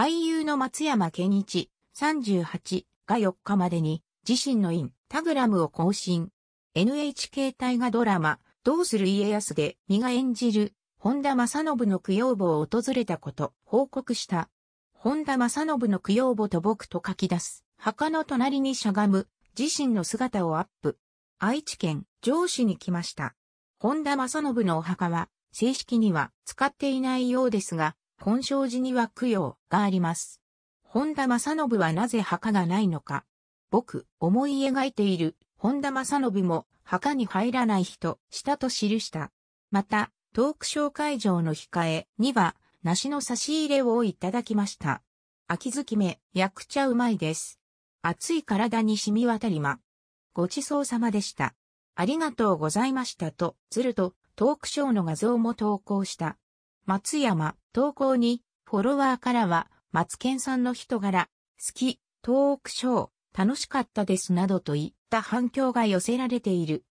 俳優の松山健一38が4日までに自身のインタグラムを更新。NHK 大河ドラマ、どうする家康で、身が演じる、本田正信の供養母を訪れたこと、報告した。本田正信の供養母と僕と書き出す、墓の隣にしゃがむ、自身の姿をアップ。愛知県、上市に来ました。本田正信のお墓は、正式には使っていないようですが、本生寺には供養があります。本田正信はなぜ墓がないのか。僕、思い描いている、本田正信も、墓に入らない人、したと記した。また、トークショー会場の控えには、梨の差し入れをいただきました。秋月め、焼くちゃうまいです。熱い体に染み渡りま。ごちそうさまでした。ありがとうございましたと、ずると、トークショーの画像も投稿した。松山、投稿に、フォロワーからは、松健さんの人柄、好き、トークショー、楽しかったですなどといった反響が寄せられている。